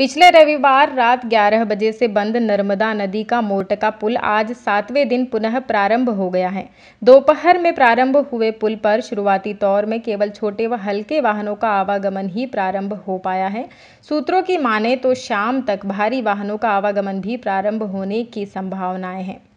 पिछले रविवार रात 11 बजे से बंद नर्मदा नदी का मोरटका पुल आज सातवें दिन पुनः प्रारंभ हो गया है दोपहर में प्रारंभ हुए पुल पर शुरुआती तौर में केवल छोटे व हल्के वाहनों का आवागमन ही प्रारंभ हो पाया है सूत्रों की माने तो शाम तक भारी वाहनों का आवागमन भी प्रारंभ होने की संभावनाएं हैं